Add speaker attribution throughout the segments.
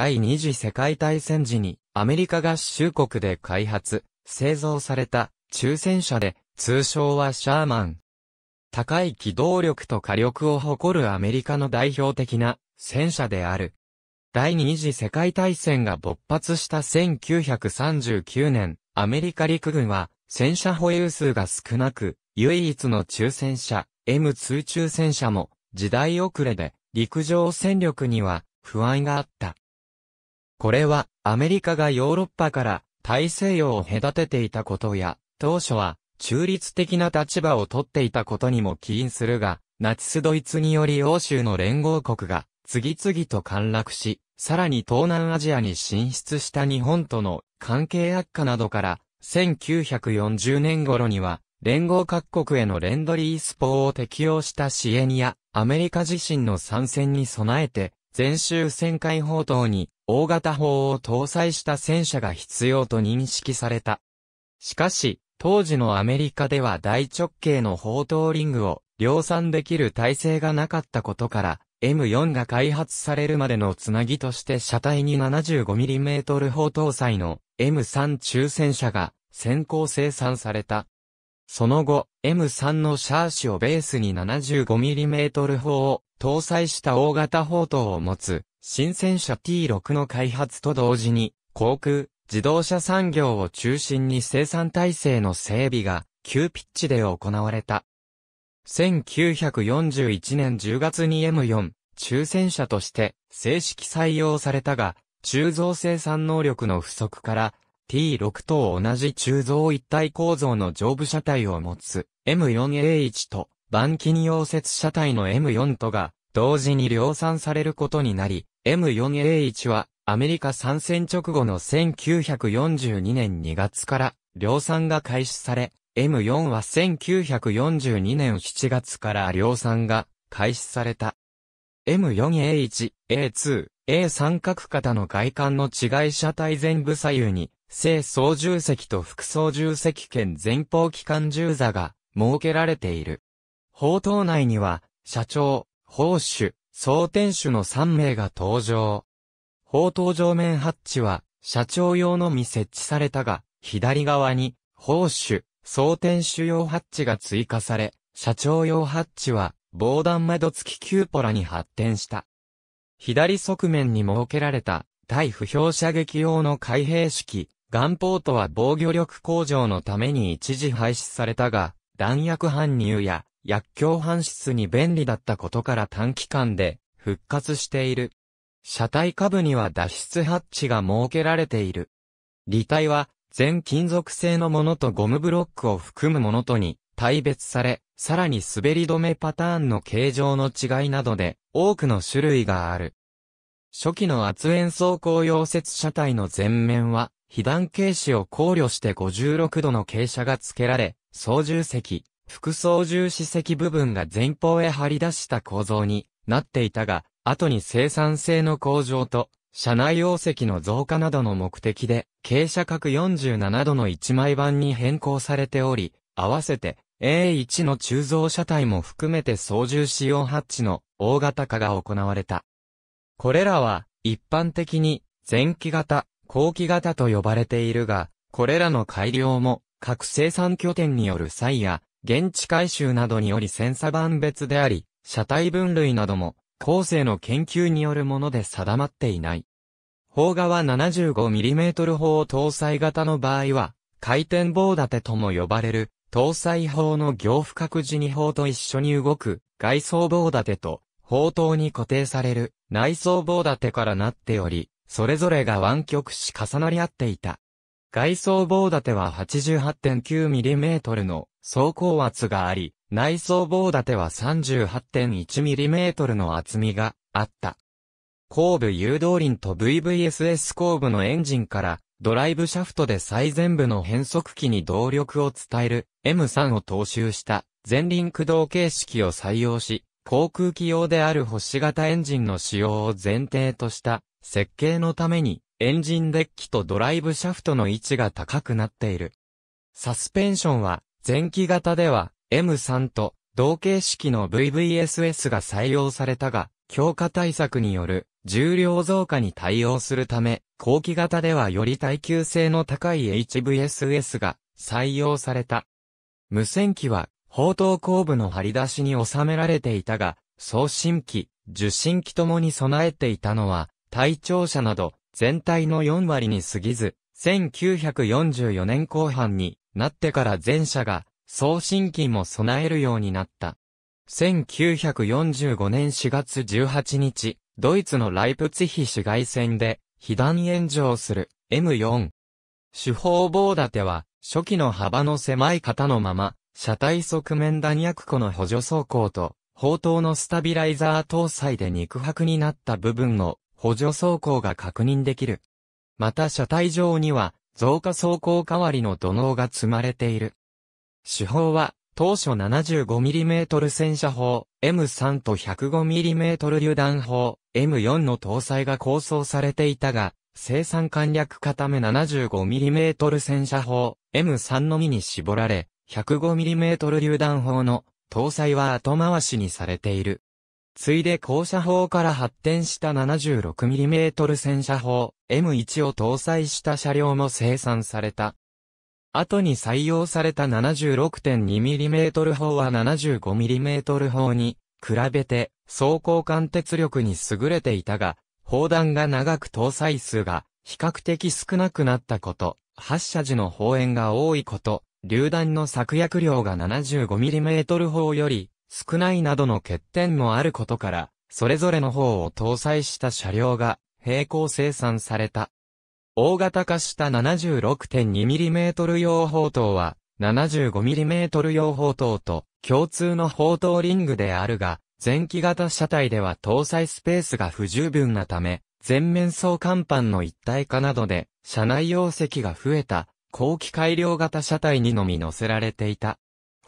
Speaker 1: 第二次世界大戦時にアメリカ合衆国で開発、製造された抽選車で通称はシャーマン。高い機動力と火力を誇るアメリカの代表的な戦車である。第二次世界大戦が勃発した1939年、アメリカ陸軍は戦車保有数が少なく、唯一の中戦車、M2 抽選車も時代遅れで陸上戦力には不安があった。これは、アメリカがヨーロッパから大西洋を隔てていたことや、当初は中立的な立場をとっていたことにも起因するが、ナチスドイツにより欧州の連合国が次々と陥落し、さらに東南アジアに進出した日本との関係悪化などから、1940年頃には、連合各国へのレンドリース法を適用した支援や、アメリカ自身の参戦に備えて、全周旋回砲塔に大型砲を搭載した戦車が必要と認識された。しかし、当時のアメリカでは大直径の砲塔リングを量産できる体制がなかったことから、M4 が開発されるまでのつなぎとして車体に 75mm 砲搭載の M3 中戦車が先行生産された。その後、M3 のシャーシをベースに 75mm 砲を搭載した大型砲塔を持つ新戦車 T6 の開発と同時に航空、自動車産業を中心に生産体制の整備が急ピッチで行われた。1941年10月に M4 中戦車として正式採用されたが、鋳造生産能力の不足から T6 と同じ鋳造一体構造の上部車体を持つ M4A1 と、板金溶接車体の M4 とが、同時に量産されることになり、M4A1 は、アメリカ参戦直後の1942年2月から、量産が開始され、M4 は1942年7月から量産が開始された。M4A1、A2、A 三角型の外観の違い車体全部左右に、正操縦席と副操縦席兼前方機関銃座が設けられている。宝刀内には、社長、宝主、総店主の3名が登場。宝刀上面ハッチは、社長用のみ設置されたが、左側に、宝主、総店主用ハッチが追加され、社長用ハッチは、防弾窓付きキューポラに発展した。左側面に設けられた、対不評射撃用の開閉式、ガンポートは防御力向上のために一時廃止されたが、弾薬搬入や薬莢搬出に便利だったことから短期間で復活している。車体下部には脱出ハッチが設けられている。履体は全金属製のものとゴムブロックを含むものとに大別され、さらに滑り止めパターンの形状の違いなどで多くの種類がある。初期の圧延走行溶接車体の前面は被弾軽視を考慮して56度の傾斜が付けられ、操縦席、副操縦士席部分が前方へ張り出した構造になっていたが、後に生産性の向上と、車内容積の増加などの目的で、傾斜角47度の1枚板に変更されており、合わせて A1 の鋳造車体も含めて操縦使用ハッチの大型化が行われた。これらは、一般的に前期型、後期型と呼ばれているが、これらの改良も、各生産拠点による際や、現地回収などによりセンサ版別であり、車体分類なども、後世の研究によるもので定まっていない。砲画は 75mm 砲搭載型の場合は、回転棒立てとも呼ばれる、搭載砲の行不覚時に砲と一緒に動く、外装棒立てと、砲塔に固定される、内装棒立てからなっており、それぞれが湾曲し重なり合っていた。外装棒立ては 88.9mm の走行圧があり、内装棒立ては 38.1mm の厚みがあった。後部誘導輪と VVSS 後部のエンジンからドライブシャフトで最前部の変速機に動力を伝える M3 を踏襲した前輪駆動形式を採用し、航空機用である星型エンジンの使用を前提とした設計のために、エンジンデッキとドライブシャフトの位置が高くなっている。サスペンションは、前期型では M3 と同型式の VVSS が採用されたが、強化対策による重量増加に対応するため、後期型ではより耐久性の高い HVSS が採用された。無線機は、砲塔後部の張り出しに収められていたが、送信機、受信機ともに備えていたのは、対調者など、全体の4割に過ぎず、1944年後半になってから全社が送信機も備えるようになった。1945年4月18日、ドイツのライプツヒ市街戦で被弾炎上する M4。手法棒立ては初期の幅の狭い型のまま、車体側面弾薬庫の補助走行と、砲塔のスタビライザー搭載で肉薄になった部分を補助走行が確認できる。また車体上には、増加走行代わりの土のが積まれている。手法は、当初 75mm 戦車砲、M3 と 105mm 榴弾砲、M4 の搭載が構想されていたが、生産簡略固め 75mm 戦車砲、M3 のみに絞られ、105mm 榴弾砲の搭載は後回しにされている。ついで高射砲から発展した 76mm 戦車砲 M1 を搭載した車両も生産された。後に採用された 76.2mm 砲は 75mm 砲に比べて装甲貫鉄力に優れていたが、砲弾が長く搭載数が比較的少なくなったこと、発射時の砲炎が多いこと、榴弾の作薬量が 75mm 砲より少ないなどの欠点もあることから、それぞれの方を搭載した車両が並行生産された。大型化した 76.2mm 用砲塔は 75mm 用砲塔と共通の砲塔リングであるが、前期型車体では搭載スペースが不十分なため、全面装甲板の一体化などで、車内容積が増えた、後期改良型車体にのみ乗せられていた。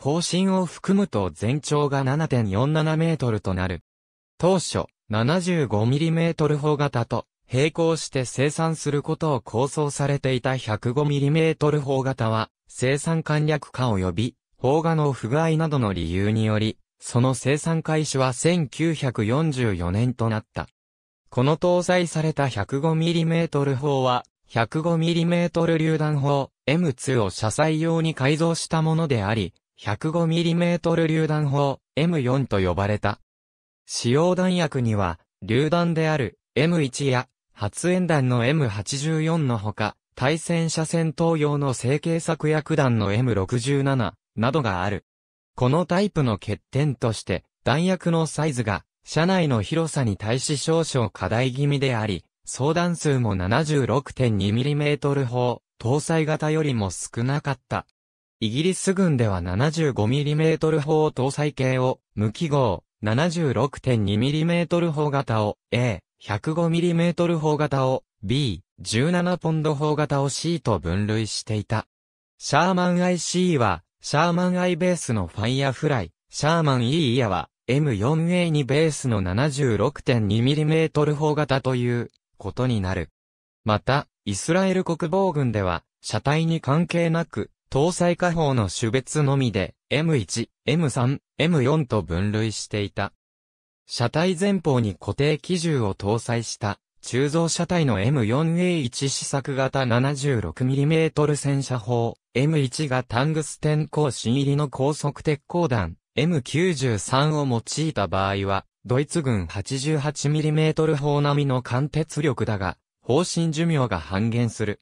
Speaker 1: 方針を含むと全長が7.47メートルとなる。当初、7 5トル砲型と並行して生産することを構想されていた1 0 5トル砲型は生産簡略化及び砲画の不具合などの理由により、その生産開始は1944年となった。この搭載された 105mm 砲は 105mm 榴弾砲 M2 を車載用に改造したものであり、105mm 榴弾砲 M4 と呼ばれた。使用弾薬には、榴弾である M1 や発煙弾の M84 のほか、対戦車戦闘用の成形作薬弾の M67 などがある。このタイプの欠点として、弾薬のサイズが、車内の広さに対し少々課題気味であり、相談数も 76.2mm 砲、搭載型よりも少なかった。イギリス軍では 75mm 砲搭載系を、無記号、76.2mm 砲型を、A、105mm 砲型を、B、17ポンド砲型を C と分類していた。シャーマン IC は、シャーマン I ベースのファイアフライ、シャーマン E イヤは、M4A2 ベースの 76.2mm 砲型という、ことになる。また、イスラエル国防軍では、車体に関係なく、搭載火砲の種別のみで M1、M3、M4 と分類していた。車体前方に固定機銃を搭載した鋳造車体の M4A1 試作型 76mm 戦車砲、M1 がタングステン更新入りの高速鉄鋼弾、M93 を用いた場合は、ドイツ軍 88mm 砲並みの貫鉄力だが、方針寿命が半減する。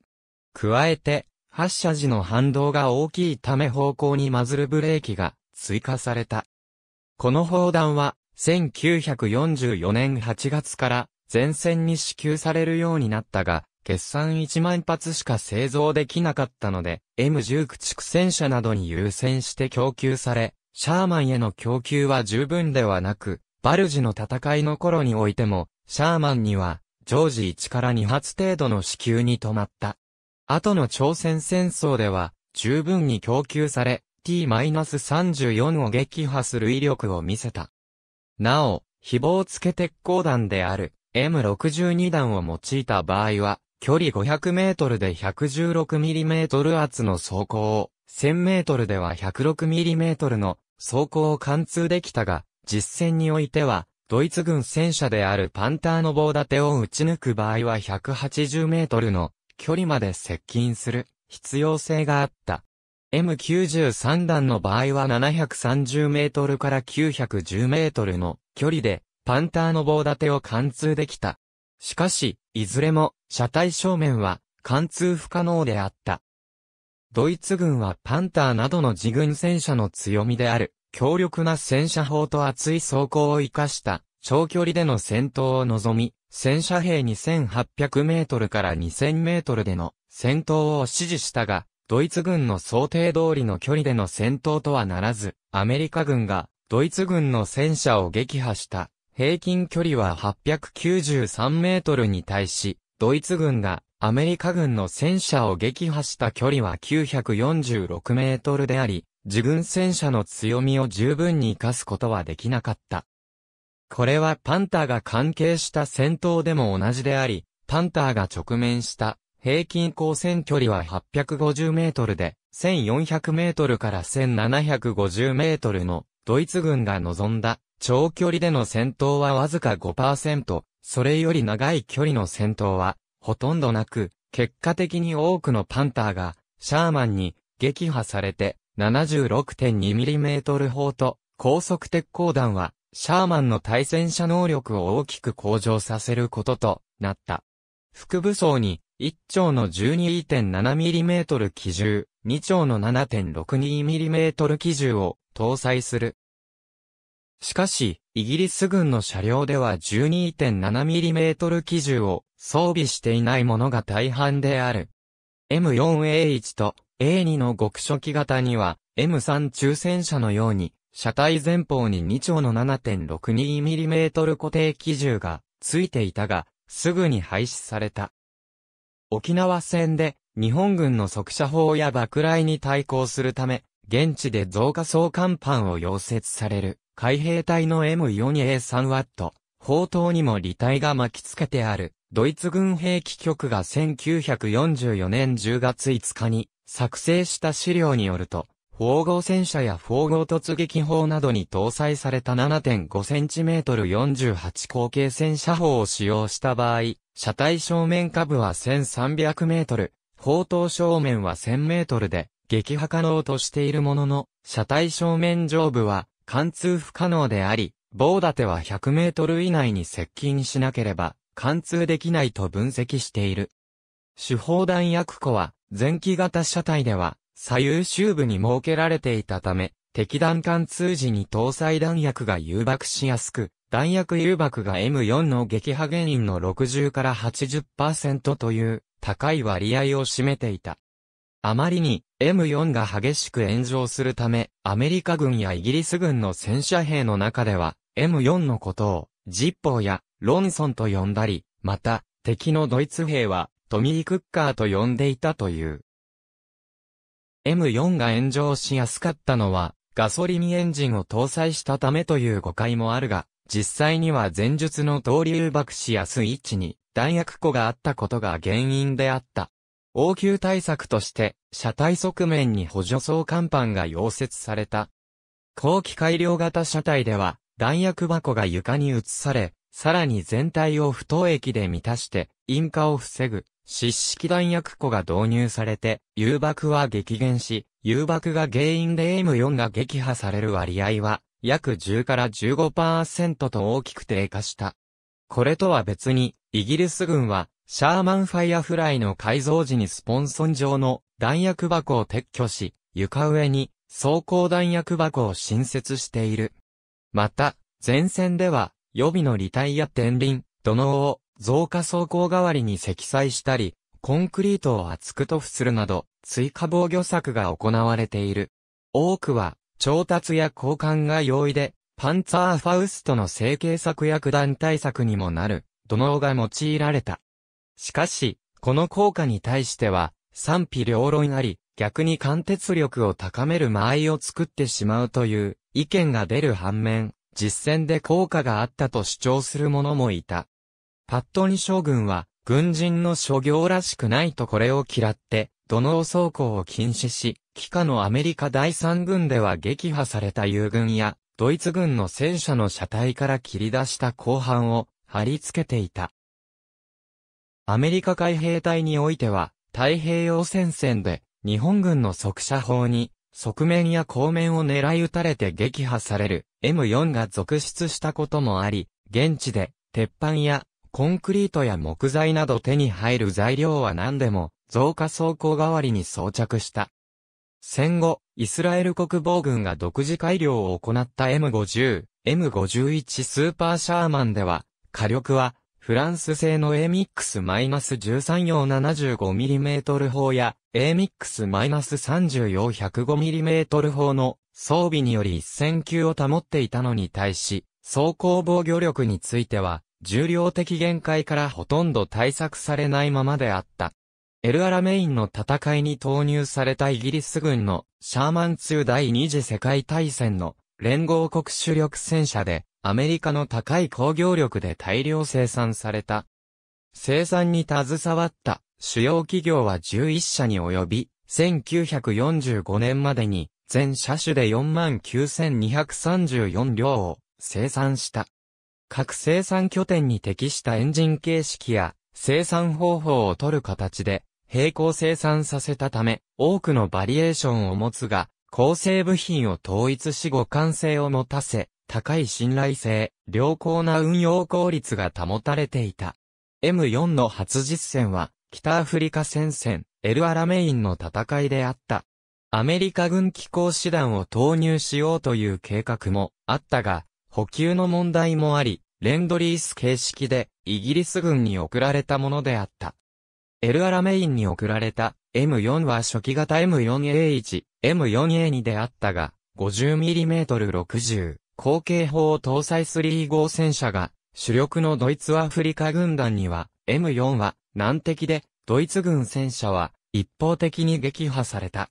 Speaker 1: 加えて、発射時の反動が大きいため方向にマズルブレーキが追加された。この砲弾は1944年8月から前線に支給されるようになったが、決算1万発しか製造できなかったので、m 1 9駆逐戦車などに優先して供給され、シャーマンへの供給は十分ではなく、バルジの戦いの頃においても、シャーマンには、常時1から2発程度の支給に止まった。後の朝鮮戦争では、十分に供給され、T-34 を撃破する威力を見せた。なお、誹謗付け鉄鋼弾である M62 弾を用いた場合は、距離500メートルで 116mm 圧の走行を、1000メートルでは 106mm の走行を貫通できたが、実戦においては、ドイツ軍戦車であるパンターの棒立てを撃ち抜く場合は180メートルの距離まで接近する必要性があった。M93 弾の場合は730メートルから910メートルの距離でパンターの棒立てを貫通できた。しかし、いずれも車体正面は貫通不可能であった。ドイツ軍はパンターなどの自軍戦車の強みである強力な戦車砲と厚い装甲を生かした長距離での戦闘を望み、戦車兵2800メートルから2000メートルでの戦闘を指示したが、ドイツ軍の想定通りの距離での戦闘とはならず、アメリカ軍がドイツ軍の戦車を撃破した平均距離は893メートルに対し、ドイツ軍がアメリカ軍の戦車を撃破した距離は946メートルであり、自軍戦車の強みを十分に活かすことはできなかった。これはパンターが関係した戦闘でも同じであり、パンターが直面した平均光線距離は850メートルで、1400メートルから1750メートルのドイツ軍が望んだ長距離での戦闘はわずか5%、それより長い距離の戦闘はほとんどなく、結果的に多くのパンターがシャーマンに撃破されて 76.2mm 砲と高速鉄鋼弾はシャーマンの対戦車能力を大きく向上させることとなった。副武装に、1丁の 12.7mm 機銃、2丁の 7.62mm 機銃を搭載する。しかし、イギリス軍の車両では 12.7mm 機銃を装備していないものが大半である。M4A1 と A2 の極初期型には M3 中戦車のように車体前方に2丁の 7.62mm 固定機銃が付いていたが、すぐに廃止された。沖縄戦で日本軍の速射砲や爆雷に対抗するため、現地で増加装甲板を溶接される海兵隊の m 4 a 3ワット、砲塔にも履体が巻き付けてある、ドイツ軍兵器局が1944年10月5日に作成した資料によると、縫合戦車や縫合突撃砲などに搭載された 7.5cm48 口径戦車砲を使用した場合、車体正面下部は 1300m、砲塔正面は 1000m で、撃破可能としているものの、車体正面上部は貫通不可能であり、棒立ては100メートル以内に接近しなければ貫通できないと分析している。手砲弾薬庫は前期型車体では左右周部に設けられていたため、敵弾貫通時に搭載弾薬が誘爆しやすく、弾薬誘爆が M4 の撃破原因の60から80%という高い割合を占めていた。あまりに M4 が激しく炎上するため、アメリカ軍やイギリス軍の戦車兵の中では、M4 のことを、ジッポーやロンソンと呼んだり、また、敵のドイツ兵は、トミー・クッカーと呼んでいたという。M4 が炎上しやすかったのは、ガソリンエンジンを搭載したためという誤解もあるが、実際には前述の通り誘爆しやすい位置に弾薬庫があったことが原因であった。応急対策として、車体側面に補助層甲板が溶接された。後期改良型車体では、弾薬箱が床に移され、さらに全体を不透液で満たして、引火を防ぐ湿式弾薬庫が導入されて、誘爆は激減し、誘爆が原因で M4 が撃破される割合は、約10から15%と大きく低下した。これとは別に、イギリス軍は、シャーマンファイアフライの改造時にスポンソン状の弾薬箱を撤去し、床上に装甲弾薬箱を新設している。また、前線では、予備の離帯や天輪、土のを増加走行代わりに積載したり、コンクリートを厚く塗布するなど、追加防御策が行われている。多くは、調達や交換が容易で、パンツァーファウストの成形策や九段対策にもなる、土のが用いられた。しかし、この効果に対しては、賛否両論あり、逆に貫徹力を高める間合いを作ってしまうという意見が出る反面、実践で効果があったと主張する者もいた。パットン将軍は、軍人の諸行らしくないとこれを嫌って、土の走行を禁止し、帰化のアメリカ第三軍では撃破された友軍や、ドイツ軍の戦車の車体から切り出した後半を貼り付けていた。アメリカ海兵隊においては、太平洋戦線で、日本軍の速射砲に、側面や後面を狙い撃たれて撃破される M4 が続出したこともあり、現地で鉄板やコンクリートや木材など手に入る材料は何でも、増加装甲代わりに装着した。戦後、イスラエル国防軍が独自改良を行った M50、M51 スーパーシャーマンでは、火力は、フランス製の a m x 1 3用 75mm 砲や a m x 3 0用 105mm 砲の装備により一0級を保っていたのに対し、装甲防御力については重量的限界からほとんど対策されないままであった。エルアラメインの戦いに投入されたイギリス軍のシャーマン2第二次世界大戦の連合国主力戦車でアメリカの高い工業力で大量生産された。生産に携わった主要企業は11社に及び、1945年までに全車種で49,234両を生産した。各生産拠点に適したエンジン形式や生産方法を取る形で並行生産させたため、多くのバリエーションを持つが、構成部品を統一し互換性を持たせ、高い信頼性、良好な運用効率が保たれていた。M4 の初実戦は、北アフリカ戦線、エルアラメインの戦いであった。アメリカ軍機構師団を投入しようという計画もあったが、補給の問題もあり、レンドリース形式でイギリス軍に送られたものであった。エルアラメインに送られた M4 は初期型 M4A1、M4A2 であったが、50mm60 後継砲を搭載する e 号戦車が主力のドイツアフリカ軍団には M4 は難敵でドイツ軍戦車は一方的に撃破された。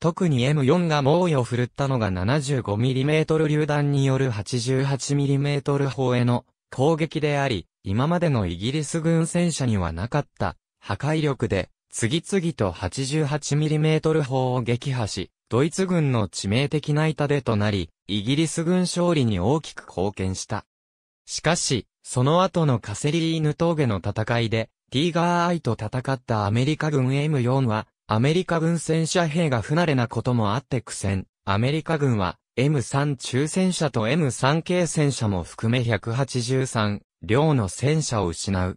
Speaker 1: 特に M4 が猛威を振るったのが 75mm 榴弾による 88mm 砲への攻撃であり、今までのイギリス軍戦車にはなかった破壊力で次々と 88mm 砲を撃破し、ドイツ軍の致命的な痛手となり、イギリス軍勝利に大きく貢献した。しかし、その後のカセリーヌ峠の戦いで、ティーガーアイと戦ったアメリカ軍 M4 は、アメリカ軍戦車兵が不慣れなこともあって苦戦。アメリカ軍は M3 中戦車と M3 k 戦車も含め183両の戦車を失う。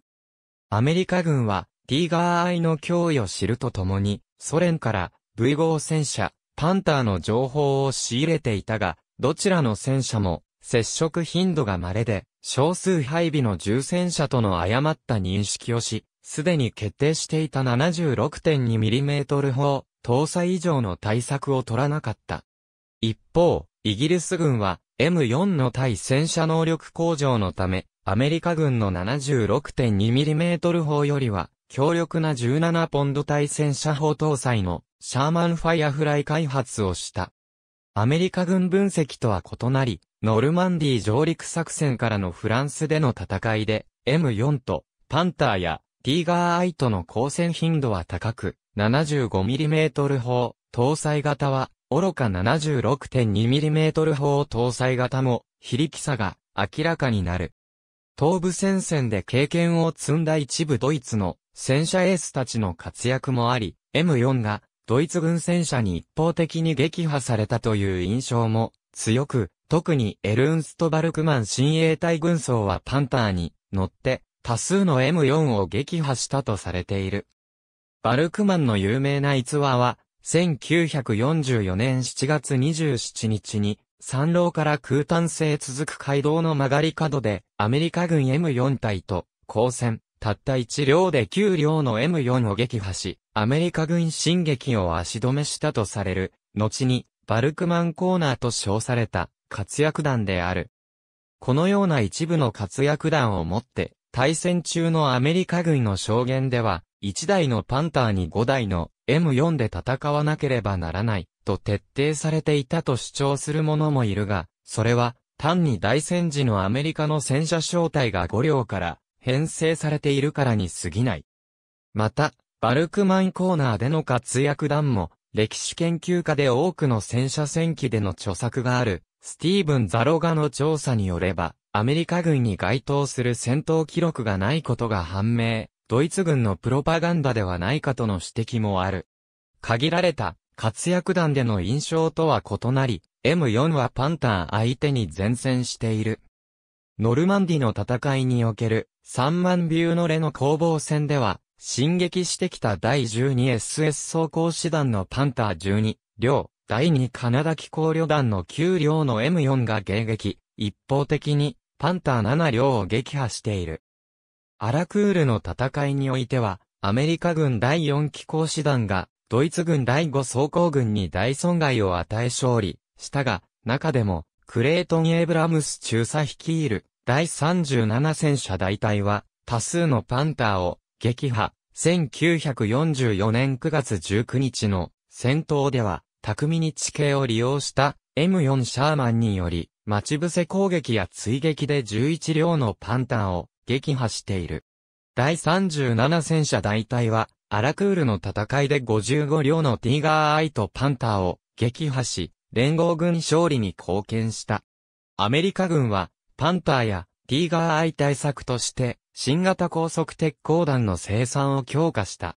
Speaker 1: アメリカ軍はティーガーイの脅威を知るとともに、ソ連から V5 戦車、パンターの情報を仕入れていたが、どちらの戦車も接触頻度が稀で、少数配備の重戦車との誤った認識をし、すでに決定していた 76.2mm 砲、搭載以上の対策を取らなかった。一方、イギリス軍は M4 の対戦車能力向上のため、アメリカ軍の 76.2mm 砲よりは、強力な17ポンド対戦車砲搭載のシャーマンファイアフライ開発をした。アメリカ軍分析とは異なり、ノルマンディ上陸作戦からのフランスでの戦いで、M4 とパンターやティーガーアイとの交戦頻度は高く、75mm 砲、搭載型は、愚か 76.2mm 砲搭載型も、非力さが明らかになる。東部戦線で経験を積んだ一部ドイツの戦車エースたちの活躍もあり、M4 がドイツ軍戦車に一方的に撃破されたという印象も強く、特にエルンスト・バルクマン新衛隊軍装はパンターに乗って多数の M4 を撃破したとされている。バルクマンの有名な逸話は、1944年7月27日に、山楼から空探。性続く街道の曲がり角で、アメリカ軍 M4 隊と、交戦、たった1両で9両の M4 を撃破し、アメリカ軍進撃を足止めしたとされる、後に、バルクマンコーナーと称された、活躍団である。このような一部の活躍団をもって、対戦中のアメリカ軍の証言では、1台のパンターに5台の M4 で戦わなければならない、と徹底されていたと主張する者もいるが、それは、単に大戦時のアメリカの戦車小隊が5両から編成されているからに過ぎない。また、バルクマンコーナーでの活躍談も、歴史研究家で多くの戦車戦記での著作がある、スティーブン・ザロガの調査によれば、アメリカ軍に該当する戦闘記録がないことが判明、ドイツ軍のプロパガンダではないかとの指摘もある。限られた活躍団での印象とは異なり、M4 はパンター相手に前線している。ノルマンディの戦いにおける3万ビューのレの攻防戦では、進撃してきた第 12SS 装甲師団のパンター12両、第2カナダ機甲旅団の9両の M4 が迎撃、一方的にパンター7両を撃破している。アラクールの戦いにおいては、アメリカ軍第4機構師団が、ドイツ軍第5装甲軍に大損害を与え勝利、したが、中でも、クレイトン・エイブラムス中佐率いる、第37戦車大隊は、多数のパンターを、撃破、1944年9月19日の、戦闘では、巧みに地形を利用した、M4 シャーマンにより、待ち伏せ攻撃や追撃で11両のパンタンを撃破している。第37戦車大隊は、アラクールの戦いで55両のティーガーアイとパンターを撃破し、連合軍勝利に貢献した。アメリカ軍は、パンターやティーガーアイ対策として、新型高速鉄鋼弾の生産を強化した。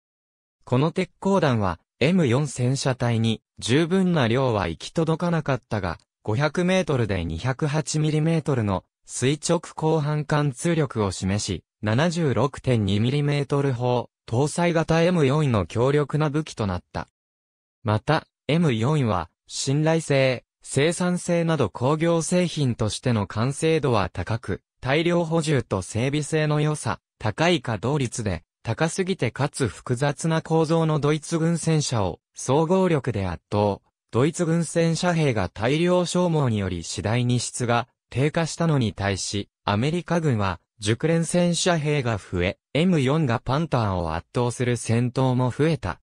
Speaker 1: この鉄鋼弾は、M4 戦車隊に十分な量は行き届かなかったが、500メートルで208ミリメートルの垂直後半貫通力を示し、76.2ミリメートル砲、搭載型 M4 の強力な武器となった。また、M4 は、信頼性、生産性など工業製品としての完成度は高く、大量補充と整備性の良さ、高い稼働率で、高すぎてかつ複雑な構造のドイツ軍戦車を総合力で圧倒。ドイツ軍戦車兵が大量消耗により次第に質が低下したのに対し、アメリカ軍は熟練戦車兵が増え、M4 がパンターを圧倒する戦闘も増えた。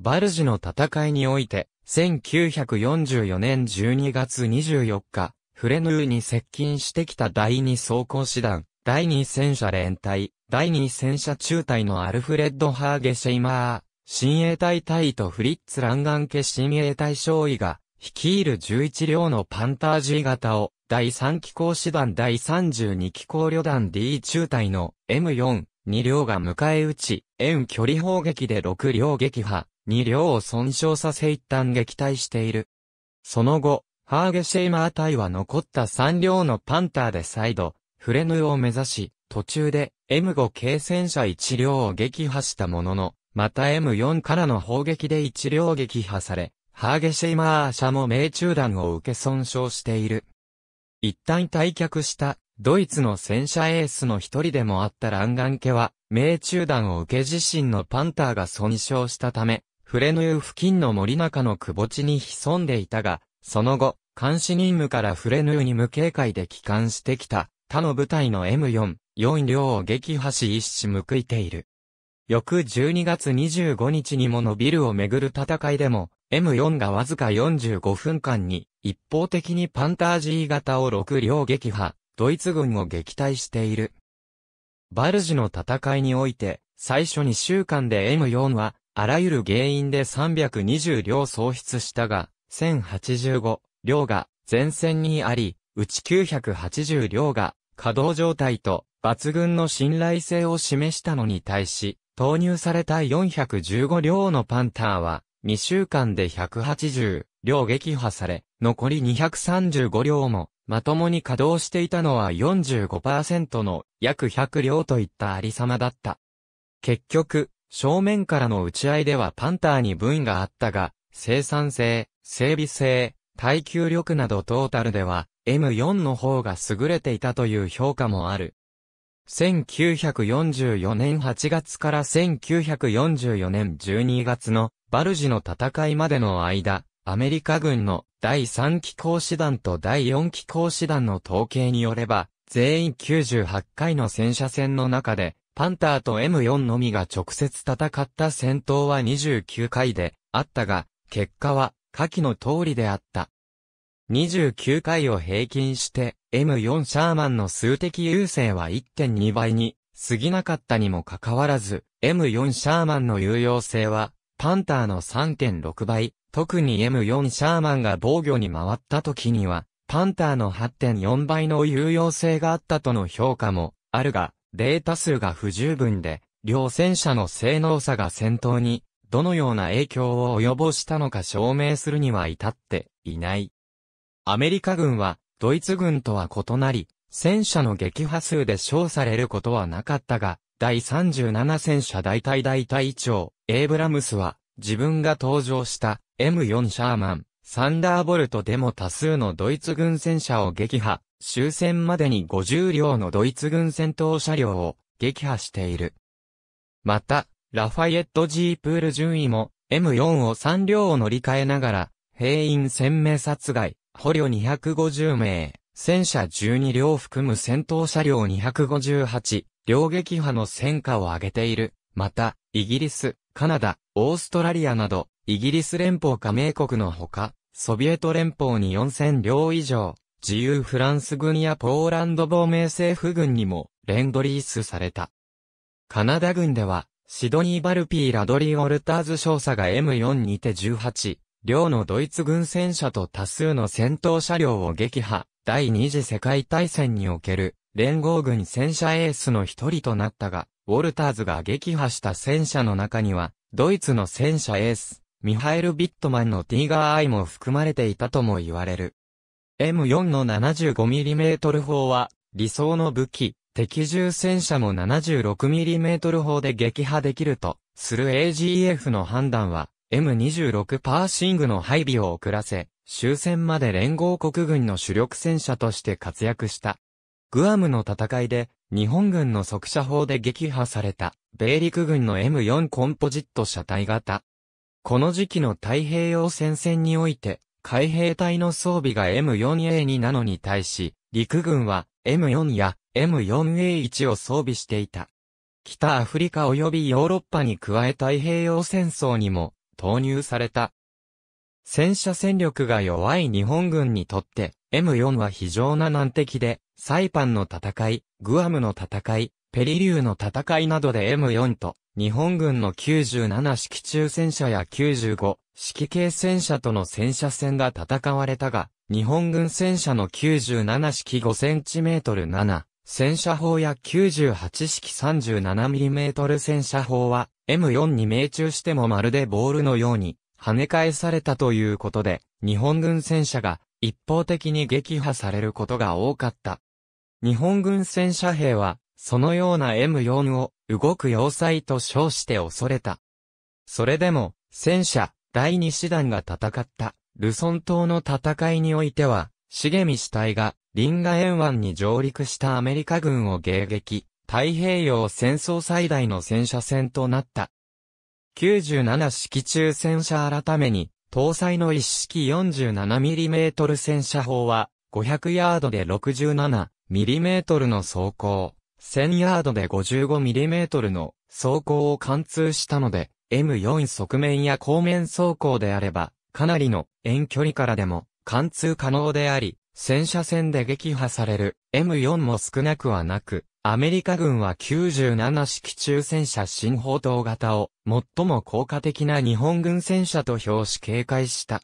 Speaker 1: バルジの戦いにおいて、1944年12月24日、フレヌーに接近してきた第2装甲師団、第2戦車連隊、第2戦車中隊のアルフレッド・ハーゲ・シェイマー、新衛隊隊とフリッツ・ランガン家新衛隊少尉が、率いる11両のパンタージー型を、第3機構師団第32機構旅団 D 中隊の M4、2両が迎え撃ち、遠距離砲撃で6両撃破、2両を損傷させ一旦撃退している。その後、ハーゲシェイマー隊は残った3両のパンターで再度、フレヌを目指し、途中で M5 軽戦車1両を撃破したものの、また M4 からの砲撃で1両撃破され、ハーゲシイマー社も命中弾を受け損傷している。一旦退却したドイツの戦車エースの一人でもあったランガン家は、命中弾を受け自身のパンターが損傷したため、フレヌー付近の森中の窪地に潜んでいたが、その後、監視任務からフレヌーに無警戒で帰還してきた、他の部隊の M4、4両を撃破し一死報いている。翌12月25日にものビルをめぐる戦いでも、M4 がわずか45分間に、一方的にパンタージー型を6両撃破、ドイツ軍を撃退している。バルジの戦いにおいて、最初2週間で M4 は、あらゆる原因で320両喪失したが、1085両が前線にあり、うち980両が稼働状態と抜群の信頼性を示したのに対し、投入された415両のパンターは、2週間で180両撃破され、残り235両も、まともに稼働していたのは45%の約100両といったありさまだった。結局、正面からの打ち合いではパンターに分があったが、生産性、整備性、耐久力などトータルでは M4 の方が優れていたという評価もある。1944年8月から1944年12月のバルジの戦いまでの間、アメリカ軍の第3機構師団と第4機構師団の統計によれば、全員98回の戦車戦の中で、パンターと M4 のみが直接戦った戦闘は29回であったが、結果は下記の通りであった。29回を平均して、M4 シャーマンの数的優勢は1.2倍に過ぎなかったにもかかわらず、M4 シャーマンの有用性は、パンターの3.6倍、特に M4 シャーマンが防御に回った時には、パンターの8.4倍の有用性があったとの評価もあるが、データ数が不十分で、両戦車の性能差が戦闘に、どのような影響を及ぼしたのか証明するには至っていない。アメリカ軍は、ドイツ軍とは異なり、戦車の撃破数で称されることはなかったが、第37戦車大隊大隊長、エイブラムスは、自分が登場した M4 シャーマン、サンダーボルトでも多数のドイツ軍戦車を撃破、終戦までに50両のドイツ軍戦闘車両を撃破している。また、ラファイエット G プール順位も M4 を3両を乗り換えながら、兵員1000名殺害、捕虜250名、戦車12両含む戦闘車両258、両撃破の戦果を上げている。また、イギリス、カナダ、オーストラリアなど、イギリス連邦加盟国のほか、ソビエト連邦に4000両以上、自由フランス軍やポーランド亡命政府軍にも、レンドリースされた。カナダ軍では、シドニー・バルピー・ラドリー・オルターズ少佐が M4 にて18、両のドイツ軍戦車と多数の戦闘車両を撃破、第二次世界大戦における連合軍戦車エースの一人となったが、ウォルターズが撃破した戦車の中には、ドイツの戦車エース、ミハエル・ビットマンのティーガー・アイも含まれていたとも言われる。M4 の 75mm 砲は、理想の武器、敵重戦車も 76mm 砲で撃破できると、する AGF の判断は、M26 パーシングの配備を遅らせ、終戦まで連合国軍の主力戦車として活躍した。グアムの戦いで、日本軍の速射砲で撃破された、米陸軍の M4 コンポジット車体型。この時期の太平洋戦線において、海兵隊の装備が M4A2 なのに対し、陸軍は M4 や M4A1 を装備していた。北アフリカ及びヨーロッパに加え太平洋戦争にも投入された。戦車戦力が弱い日本軍にとって、M4 は非常な難敵で、サイパンの戦い、グアムの戦い、ペリリューの戦いなどで M4 と、日本軍の97式中戦車や95式系戦車との戦車戦が戦われたが、日本軍戦車の97式5センチメートル7戦車砲や98式 37mm 戦車砲は M4 に命中してもまるでボールのように跳ね返されたということで日本軍戦車が一方的に撃破されることが多かった。日本軍戦車兵はそのような M4 を動く要塞と称して恐れた。それでも戦車第2師団が戦ったルソン島の戦いにおいては茂見死体が、リンガ沿岸に上陸したアメリカ軍を迎撃、太平洋戦争最大の戦車戦となった。97式中戦車改めに、搭載の一式 47mm 戦車砲は、500ヤードで 67mm の走行、1000ヤードで 55mm の走行を貫通したので、M4 側面や後面走行であれば、かなりの遠距離からでも貫通可能であり、戦車戦で撃破される M4 も少なくはなく、アメリカ軍は97式中戦車新砲塔型を最も効果的な日本軍戦車と表し警戒した。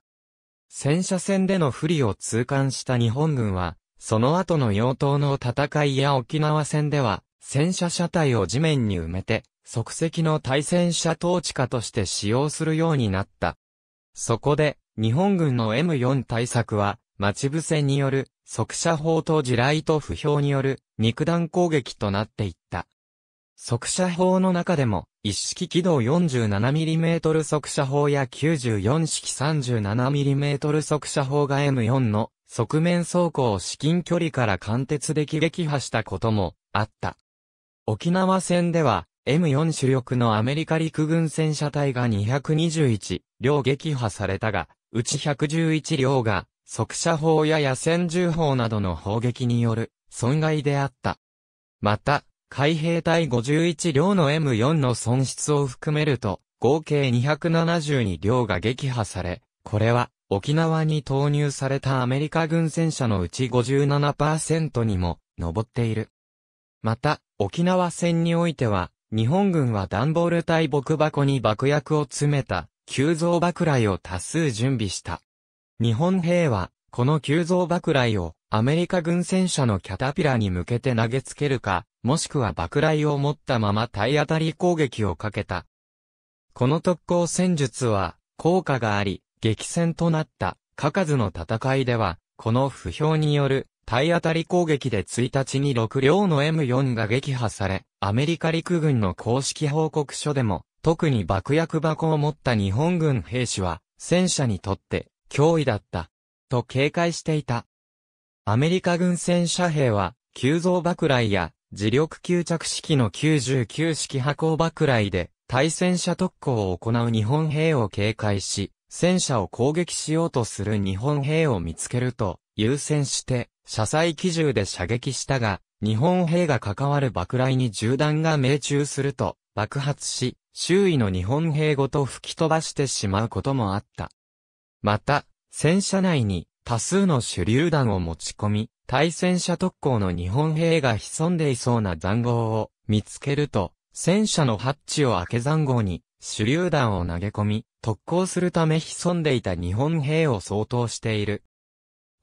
Speaker 1: 戦車戦での不利を痛感した日本軍は、その後の洋島の戦いや沖縄戦では、戦車車体を地面に埋めて、即席の対戦車統治下として使用するようになった。そこで、日本軍の M4 対策は、待ち伏せによる、速射砲と地雷と不評による、肉弾攻撃となっていった。速射砲の中でも、一式軌道 47mm 速射砲や94式 37mm 速射砲が M4 の側面走行を至近距離から貫徹で撃破したこともあった。沖縄戦では M4 主力のアメリカ陸軍戦車隊が221両撃破されたが、うち111両が、速射砲や野戦銃砲などの砲撃による損害であった。また、海兵隊51両の M4 の損失を含めると、合計272両が撃破され、これは沖縄に投入されたアメリカ軍戦車のうち57%にも上っている。また、沖縄戦においては、日本軍は段ボール隊、木箱に爆薬を詰めた急増爆雷を多数準備した。日本兵は、この急増爆雷をアメリカ軍戦車のキャタピラに向けて投げつけるか、もしくは爆雷を持ったまま体当たり攻撃をかけた。この特攻戦術は、効果があり、激戦となった、カカズの戦いでは、この不評による体当たり攻撃で1日に6両の M4 が撃破され、アメリカ陸軍の公式報告書でも、特に爆薬箱を持った日本軍兵士は、戦車にとって脅威だった、と警戒していた。アメリカ軍戦車兵は、急増爆雷や、磁力吸着式の99式破鋼爆雷で、対戦車特攻を行う日本兵を警戒し、戦車を攻撃しようとする日本兵を見つけると、優先して、車載機銃で射撃したが、日本兵が関わる爆雷に銃弾が命中すると、爆発し、周囲の日本兵ごと吹き飛ばしてしまうこともあった。また、戦車内に多数の手榴弾を持ち込み、対戦車特攻の日本兵が潜んでいそうな残壕を見つけると、戦車のハッチを開け残壕に手榴弾を投げ込み、特攻するため潜んでいた日本兵を相当している。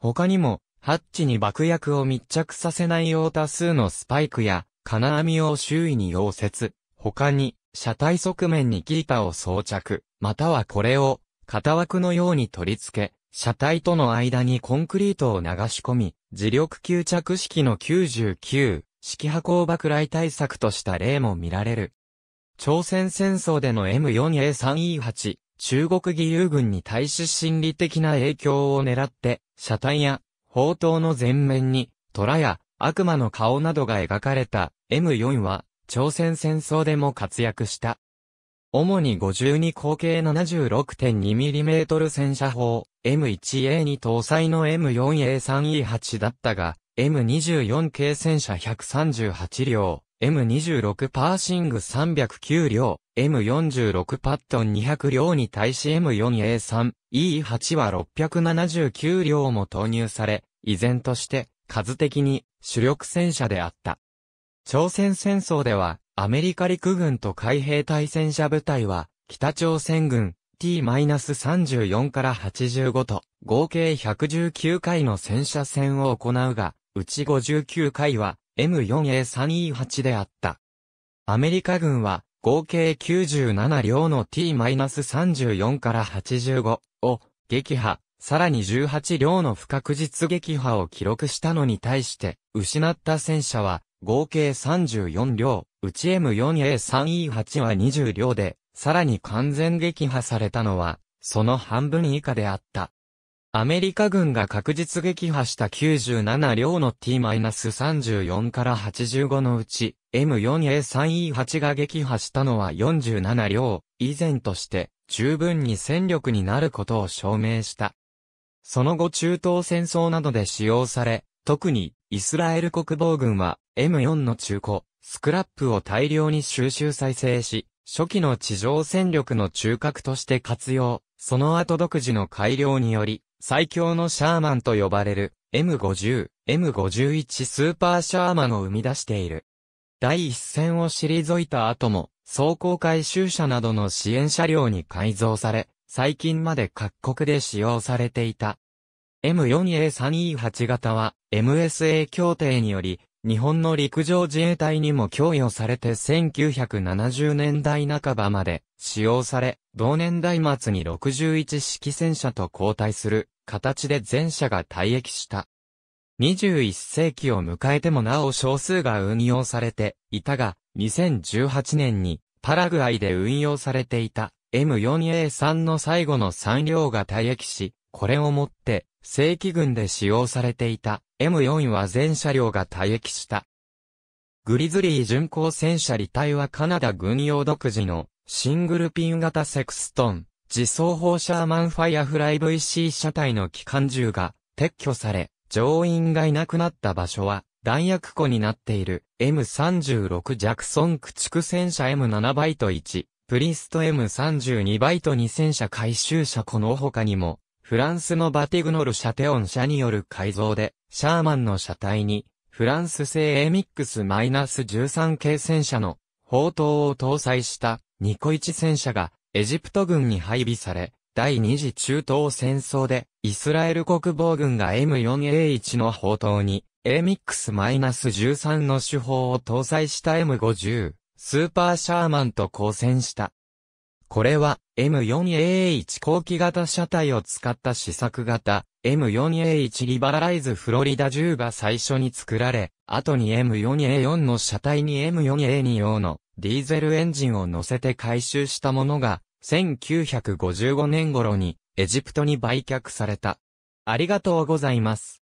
Speaker 1: 他にも、ハッチに爆薬を密着させないよう多数のスパイクや金網を周囲に溶接。他に、車体側面にキーパーを装着、またはこれを、型枠のように取り付け、車体との間にコンクリートを流し込み、磁力吸着式の99、式波光爆雷対策とした例も見られる。朝鮮戦争での M4A3E8、中国義勇軍に対し心理的な影響を狙って、車体や、砲塔の前面に、虎や、悪魔の顔などが描かれた M4 は、朝鮮戦争でも活躍した。主に52口径 76.2mm 戦車砲 M1A に搭載の M4A3E8 だったが、M24 系戦車138両、M26 パーシング309両、M46 パットン200両に対し M4A3、E8 は679両も投入され、依然として数的に主力戦車であった。朝鮮戦争では、アメリカ陸軍と海兵隊戦車部隊は、北朝鮮軍 T-34 から85と、合計119回の戦車戦を行うが、うち59回は M4A3E8 であった。アメリカ軍は、合計97両の T-34 から85を撃破、さらに18両の不確実撃破を記録したのに対して、失った戦車は合計34両、うち M4A3E8 は20両で、さらに完全撃破されたのは、その半分以下であった。アメリカ軍が確実撃破した97両の T-34 から85のうち、M4A3E8 が撃破したのは47両、以前として十分に戦力になることを証明した。その後中東戦争などで使用され、特にイスラエル国防軍は M4 の中古、スクラップを大量に収集再生し、初期の地上戦力の中核として活用、その後独自の改良により、最強のシャーマンと呼ばれる M50、M51 スーパーシャーマンを生み出している。第一線を退いた後も、走行回収車などの支援車両に改造され、最近まで各国で使用されていた。M4A3E8 型は MSA 協定により日本の陸上自衛隊にも供与されて1970年代半ばまで使用され、同年代末に61式戦車と交代する形で全車が退役した。21世紀を迎えてもなお少数が運用されていたが、2018年にパラグアイで運用されていた M4A3 の最後の3両が退役し、これをもって正規軍で使用されていた M4 は全車両が退役した。グリズリー巡航戦車離隊はカナダ軍用独自のシングルピン型セクストン、自走砲シャーマンファイアフライ VC 車体の機関銃が撤去され、乗員がいなくなった場所は弾薬庫になっている M36 ジャクソン駆逐戦車 M7 バイト1、プリスト M32 バイト2戦車回収車この他にもフランスのバティグノル・シャテオン社による改造で、シャーマンの車体に、フランス製 AMIX-13 系戦車の砲塔を搭載したニコイチ戦車がエジプト軍に配備され、第二次中東戦争でイスラエル国防軍が M4A1 の砲塔に AMIX-13 の手法を搭載した M50 スーパーシャーマンと交戦した。これは M4A1 後期型車体を使った試作型 M4A1 リバライズフロリダ10が最初に作られ、後に M4A4 の車体に M4A2 用のディーゼルエンジンを乗せて回収したものが1955年頃にエジプトに売却された。ありがとうございます。